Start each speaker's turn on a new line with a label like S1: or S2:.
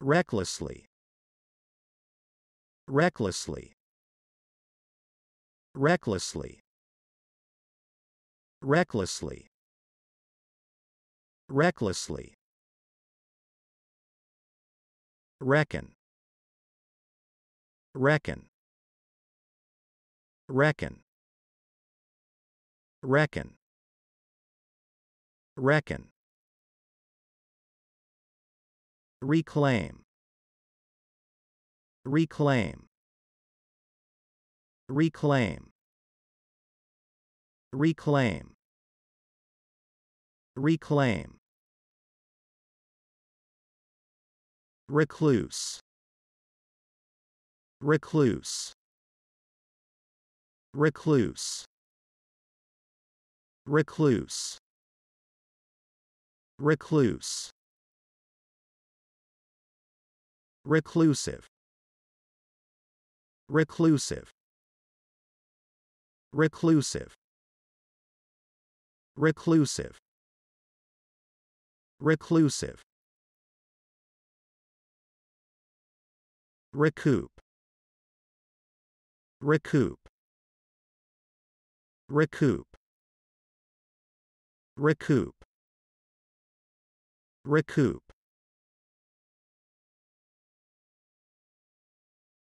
S1: recklessly recklessly recklessly recklessly recklessly reckon reckon reckon reckon reckon reclaim reclaim reclaim reclaim reclaim recluse recluse recluse recluse recluse reclusive reclusive reclusive reclusive reclusive recoup recoup recoup recoup recoup